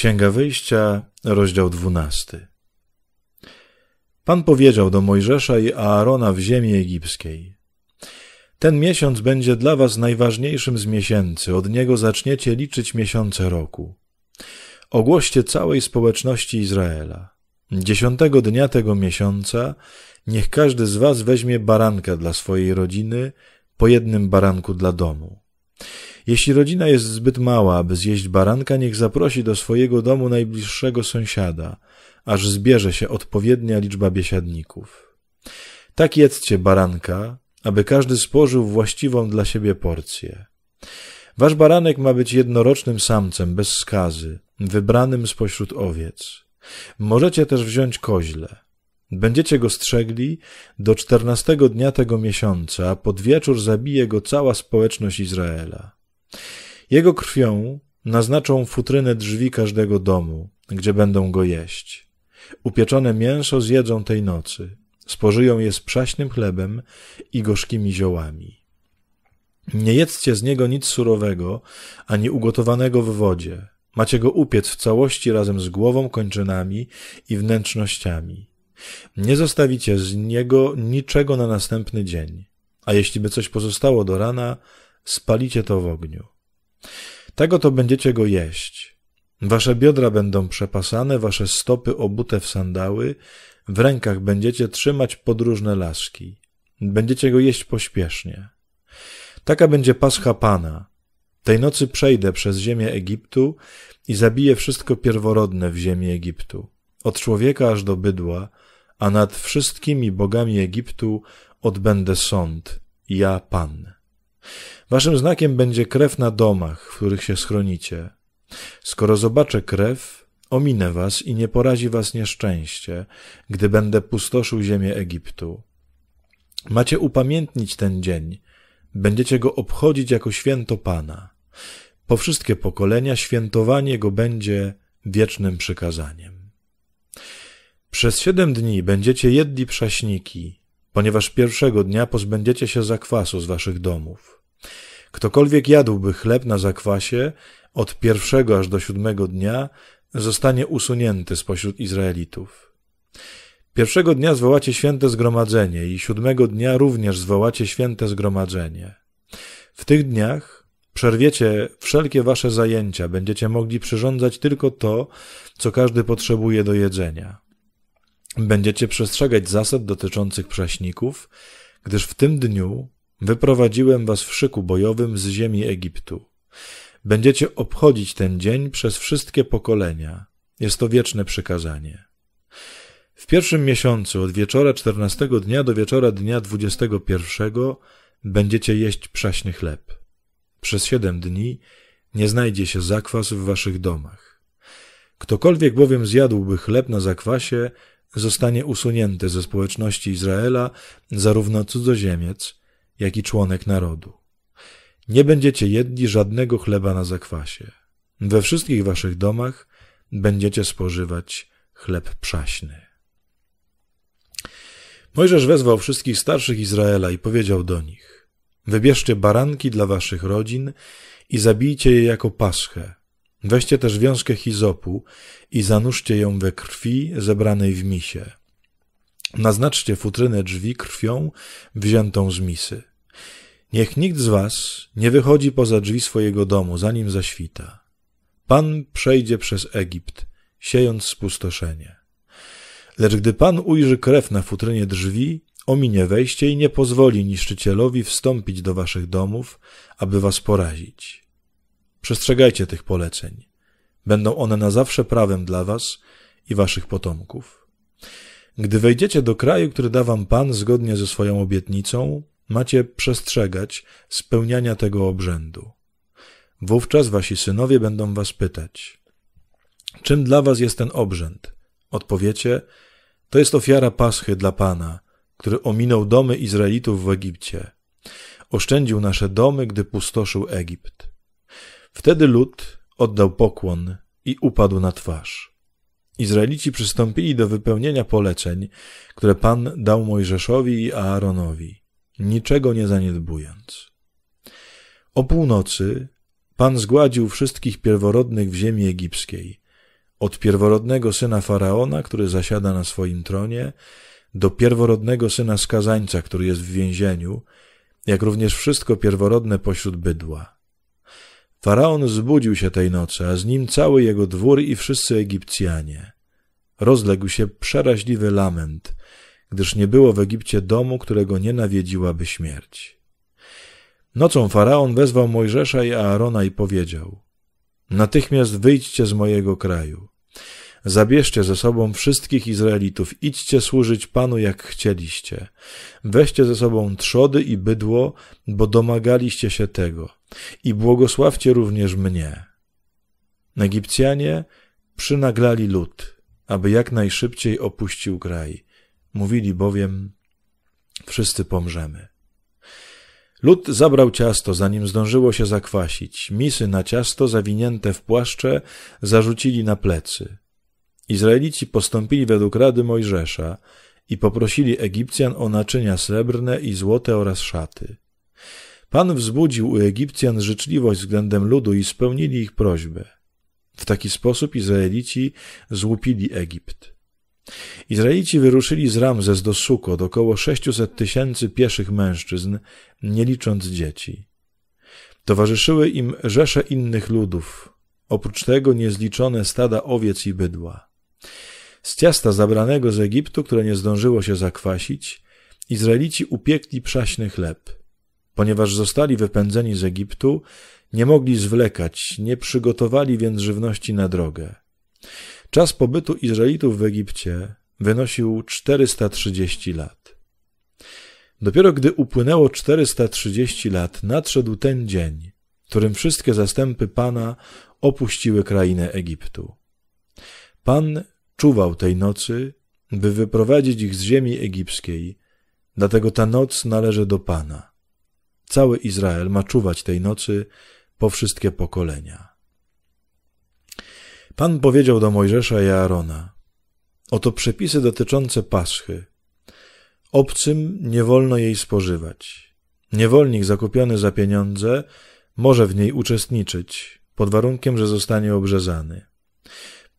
Księga Wyjścia, rozdział 12. Pan powiedział do Mojżesza i Aarona w ziemi egipskiej: Ten miesiąc będzie dla was najważniejszym z miesięcy, od niego zaczniecie liczyć miesiące roku. Ogłoście całej społeczności Izraela. Dziesiątego dnia tego miesiąca niech każdy z was weźmie baranka dla swojej rodziny, po jednym baranku dla domu. Jeśli rodzina jest zbyt mała, aby zjeść baranka, niech zaprosi do swojego domu najbliższego sąsiada, aż zbierze się odpowiednia liczba biesiadników. Tak jedzcie baranka, aby każdy spożył właściwą dla siebie porcję. Wasz baranek ma być jednorocznym samcem, bez skazy, wybranym spośród owiec. Możecie też wziąć koźle. Będziecie go strzegli do czternastego dnia tego miesiąca, a pod wieczór zabije go cała społeczność Izraela. Jego krwią naznaczą futrynę drzwi każdego domu, gdzie będą go jeść. Upieczone mięso zjedzą tej nocy, spożyją je z prześnym chlebem i gorzkimi ziołami. Nie jedzcie z niego nic surowego, ani ugotowanego w wodzie. Macie go upiec w całości razem z głową, kończynami i wnętrznościami. Nie zostawicie z niego niczego na następny dzień, a jeśli by coś pozostało do rana, spalicie to w ogniu. Tego to będziecie go jeść. Wasze biodra będą przepasane, wasze stopy obute w sandały, w rękach będziecie trzymać podróżne laski. Będziecie go jeść pośpiesznie. Taka będzie pascha Pana. Tej nocy przejdę przez ziemię Egiptu i zabiję wszystko pierworodne w ziemi Egiptu, od człowieka aż do bydła, a nad wszystkimi bogami Egiptu odbędę sąd, ja Pan. Waszym znakiem będzie krew na domach, w których się schronicie. Skoro zobaczę krew, ominę was i nie porazi was nieszczęście, gdy będę pustoszył ziemię Egiptu. Macie upamiętnić ten dzień, będziecie go obchodzić jako święto Pana. Po wszystkie pokolenia świętowanie go będzie wiecznym przykazaniem. Przez siedem dni będziecie jedli prześniki, ponieważ pierwszego dnia pozbędziecie się zakwasu z waszych domów. Ktokolwiek jadłby chleb na zakwasie, od pierwszego aż do siódmego dnia zostanie usunięty spośród Izraelitów. Pierwszego dnia zwołacie święte zgromadzenie i siódmego dnia również zwołacie święte zgromadzenie. W tych dniach przerwiecie wszelkie wasze zajęcia, będziecie mogli przyrządzać tylko to, co każdy potrzebuje do jedzenia. Będziecie przestrzegać zasad dotyczących prześników, gdyż w tym dniu wyprowadziłem was w szyku bojowym z ziemi Egiptu. Będziecie obchodzić ten dzień przez wszystkie pokolenia. Jest to wieczne przykazanie. W pierwszym miesiącu od wieczora czternastego dnia do wieczora dnia dwudziestego pierwszego będziecie jeść prześny chleb. Przez siedem dni nie znajdzie się zakwas w waszych domach. Ktokolwiek bowiem zjadłby chleb na zakwasie, zostanie usunięty ze społeczności Izraela zarówno cudzoziemiec, jak i członek narodu. Nie będziecie jedli żadnego chleba na zakwasie. We wszystkich waszych domach będziecie spożywać chleb przaśny. Mojżesz wezwał wszystkich starszych Izraela i powiedział do nich: Wybierzcie baranki dla waszych rodzin i zabijcie je jako paschę Weźcie też wiązkę hizopu i zanurzcie ją we krwi zebranej w misie. Naznaczcie futrynę drzwi krwią wziętą z misy. Niech nikt z was nie wychodzi poza drzwi swojego domu, zanim zaświta. Pan przejdzie przez Egipt, siejąc spustoszenie. Lecz gdy Pan ujrzy krew na futrynie drzwi, ominie wejście i nie pozwoli niszczycielowi wstąpić do waszych domów, aby was porazić. Przestrzegajcie tych poleceń. Będą one na zawsze prawem dla was i waszych potomków. Gdy wejdziecie do kraju, który da wam Pan zgodnie ze swoją obietnicą, macie przestrzegać spełniania tego obrzędu. Wówczas wasi synowie będą was pytać: Czym dla was jest ten obrzęd? Odpowiecie: To jest ofiara paschy dla Pana, który ominął domy Izraelitów w Egipcie. Oszczędził nasze domy, gdy pustoszył Egipt. Wtedy lud oddał pokłon i upadł na twarz. Izraelici przystąpili do wypełnienia poleceń, które Pan dał Mojżeszowi i Aaronowi, niczego nie zaniedbując. O północy Pan zgładził wszystkich pierworodnych w ziemi egipskiej, od pierworodnego syna faraona, który zasiada na swoim tronie, do pierworodnego syna skazańca, który jest w więzieniu, jak również wszystko pierworodne pośród bydła. Faraon zbudził się tej nocy, a z nim cały jego dwór i wszyscy Egipcjanie. Rozległ się przeraźliwy lament, gdyż nie było w Egipcie domu, którego nie nawiedziłaby śmierć. Nocą faraon wezwał Mojżesza i Aarona i powiedział: Natychmiast wyjdźcie z mojego kraju. Zabierzcie ze sobą wszystkich Izraelitów, idźcie służyć Panu jak chcieliście. Weźcie ze sobą trzody i bydło, bo domagaliście się tego. I błogosławcie również mnie. Egipcjanie przynaglali lud, aby jak najszybciej opuścił kraj. Mówili bowiem, wszyscy pomrzemy. Lud zabrał ciasto, zanim zdążyło się zakwasić. Misy na ciasto zawinięte w płaszcze zarzucili na plecy. Izraelici postąpili według rady Mojżesza i poprosili Egipcjan o naczynia srebrne i złote oraz szaty. Pan wzbudził u Egipcjan życzliwość względem ludu i spełnili ich prośbę. W taki sposób Izraelici złupili Egipt. Izraelici wyruszyli z Ramzes do Sukot około 600 tysięcy pieszych mężczyzn, nie licząc dzieci. Towarzyszyły im rzesze innych ludów, oprócz tego niezliczone stada owiec i bydła. Z ciasta zabranego z Egiptu, które nie zdążyło się zakwasić, Izraelici upiekli przaśny chleb. Ponieważ zostali wypędzeni z Egiptu, nie mogli zwlekać, nie przygotowali więc żywności na drogę. Czas pobytu Izraelitów w Egipcie wynosił 430 lat. Dopiero gdy upłynęło 430 lat, nadszedł ten dzień, w którym wszystkie zastępy Pana opuściły krainę Egiptu. Pan czuwał tej nocy, by wyprowadzić ich z ziemi egipskiej, dlatego ta noc należy do Pana. Cały Izrael ma czuwać tej nocy po wszystkie pokolenia. Pan powiedział do Mojżesza i Aarona: Oto przepisy dotyczące paschy. Obcym nie wolno jej spożywać. Niewolnik zakupiony za pieniądze może w niej uczestniczyć, pod warunkiem, że zostanie obrzezany.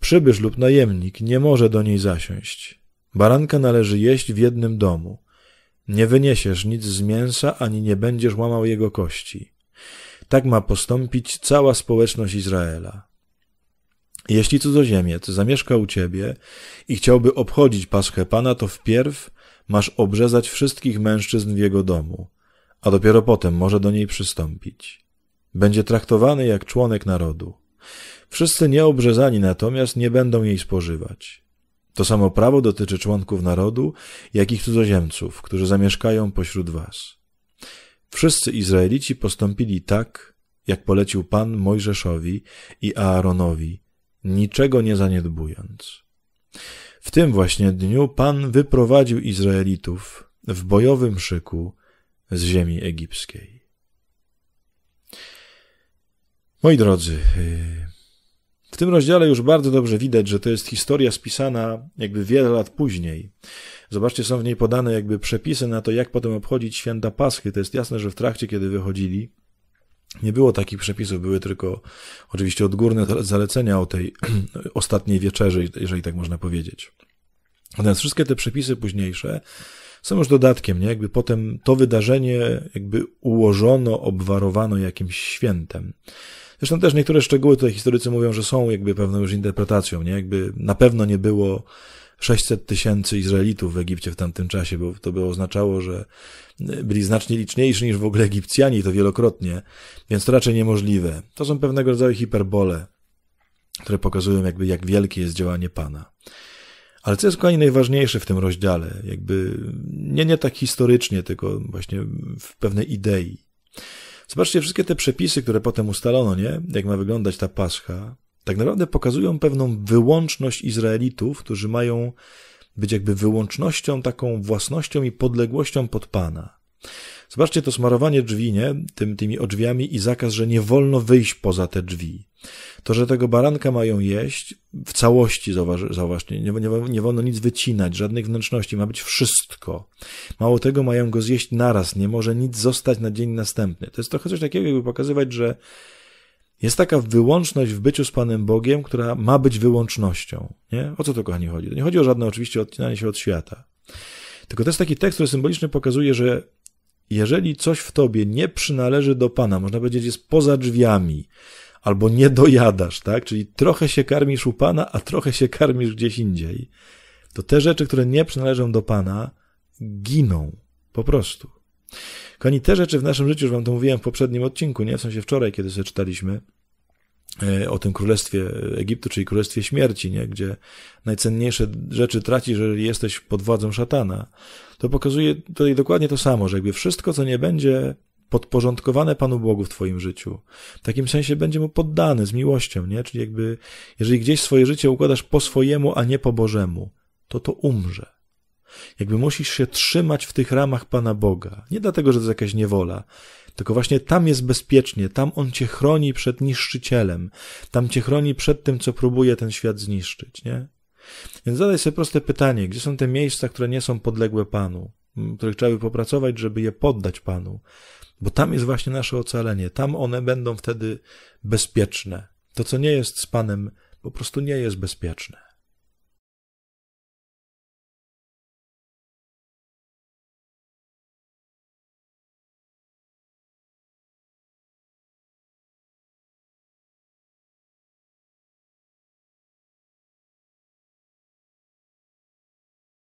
Przybysz lub najemnik nie może do niej zasiąść. Baranka należy jeść w jednym domu. Nie wyniesiesz nic z mięsa, ani nie będziesz łamał jego kości. Tak ma postąpić cała społeczność Izraela. Jeśli cudzoziemiec zamieszka u ciebie i chciałby obchodzić paschę Pana, to wpierw masz obrzezać wszystkich mężczyzn w jego domu, a dopiero potem może do niej przystąpić. Będzie traktowany jak członek narodu. Wszyscy nieobrzezani natomiast nie będą jej spożywać. To samo prawo dotyczy członków narodu, jak i cudzoziemców, którzy zamieszkają pośród was. Wszyscy Izraelici postąpili tak, jak polecił Pan Mojżeszowi i Aaronowi, niczego nie zaniedbując. W tym właśnie dniu Pan wyprowadził Izraelitów w bojowym szyku z ziemi egipskiej. Moi drodzy, y, w tym rozdziale już bardzo dobrze widać, że to jest historia spisana jakby wiele lat później. Zobaczcie, są w niej podane jakby przepisy na to, jak potem obchodzić święta Paschy. To jest jasne, że w trakcie, kiedy wychodzili, nie było takich przepisów, były tylko oczywiście odgórne zalecenia o tej ostatniej wieczerzy, jeżeli tak można powiedzieć. Natomiast wszystkie te przepisy późniejsze są już dodatkiem, nie? Jakby potem to wydarzenie jakby ułożono, obwarowano jakimś świętem. Zresztą też niektóre szczegóły tutaj historycy mówią, że są jakby pewną już interpretacją, nie? Jakby na pewno nie było 600 tysięcy Izraelitów w Egipcie w tamtym czasie, bo to by oznaczało, że byli znacznie liczniejsi niż w ogóle Egipcjanie i to wielokrotnie, więc to raczej niemożliwe. To są pewnego rodzaju hiperbole, które pokazują jakby jak wielkie jest działanie Pana. Ale co jest kochani najważniejsze w tym rozdziale, jakby nie, nie tak historycznie, tylko właśnie w pewnej idei. Zobaczcie, wszystkie te przepisy, które potem ustalono, nie? Jak ma wyglądać ta pascha, tak naprawdę pokazują pewną wyłączność Izraelitów, którzy mają być jakby wyłącznością, taką własnością i podległością pod Pana. Zobaczcie to smarowanie drzwi, nie? Tym, tymi odrzwiami i zakaz, że nie wolno wyjść poza te drzwi. To, że tego baranka mają jeść w całości, zauważ, zauważcie, nie, nie, nie wolno nic wycinać, żadnych wnętrzności, ma być wszystko. Mało tego, mają go zjeść naraz, nie może nic zostać na dzień następny. To jest trochę coś takiego, jakby pokazywać, że jest taka wyłączność w byciu z Panem Bogiem, która ma być wyłącznością. Nie? O co to, kochani, chodzi? To nie chodzi o żadne oczywiście odcinanie się od świata. Tylko to jest taki tekst, który symbolicznie pokazuje, że jeżeli coś w tobie nie przynależy do Pana, można powiedzieć, jest poza drzwiami, albo nie dojadasz, tak? Czyli trochę się karmisz u Pana, a trochę się karmisz gdzieś indziej, to te rzeczy, które nie przynależą do Pana, giną. Po prostu. Kochani, te rzeczy w naszym życiu, już wam to mówiłem w poprzednim odcinku, nie? W sensie wczoraj, kiedy sobie czytaliśmy, E, o tym królestwie Egiptu, czyli królestwie śmierci, nie? gdzie najcenniejsze rzeczy traci, jeżeli jesteś pod władzą szatana, to pokazuje tutaj dokładnie to samo, że jakby wszystko, co nie będzie podporządkowane Panu Bogu w Twoim życiu. W takim sensie będzie Mu poddane z miłością, nie? Czyli jakby, jeżeli gdzieś swoje życie układasz po swojemu, a nie po Bożemu, to to umrze. Jakby musisz się trzymać w tych ramach Pana Boga. Nie dlatego, że to jest jakaś niewola, tylko właśnie tam jest bezpiecznie, tam On cię chroni przed niszczycielem, tam cię chroni przed tym, co próbuje ten świat zniszczyć, nie? Więc zadaj sobie proste pytanie, gdzie są te miejsca, które nie są podległe Panu, których trzeba by popracować, żeby je poddać Panu, bo tam jest właśnie nasze ocalenie, tam one będą wtedy bezpieczne. To, co nie jest z Panem, po prostu nie jest bezpieczne.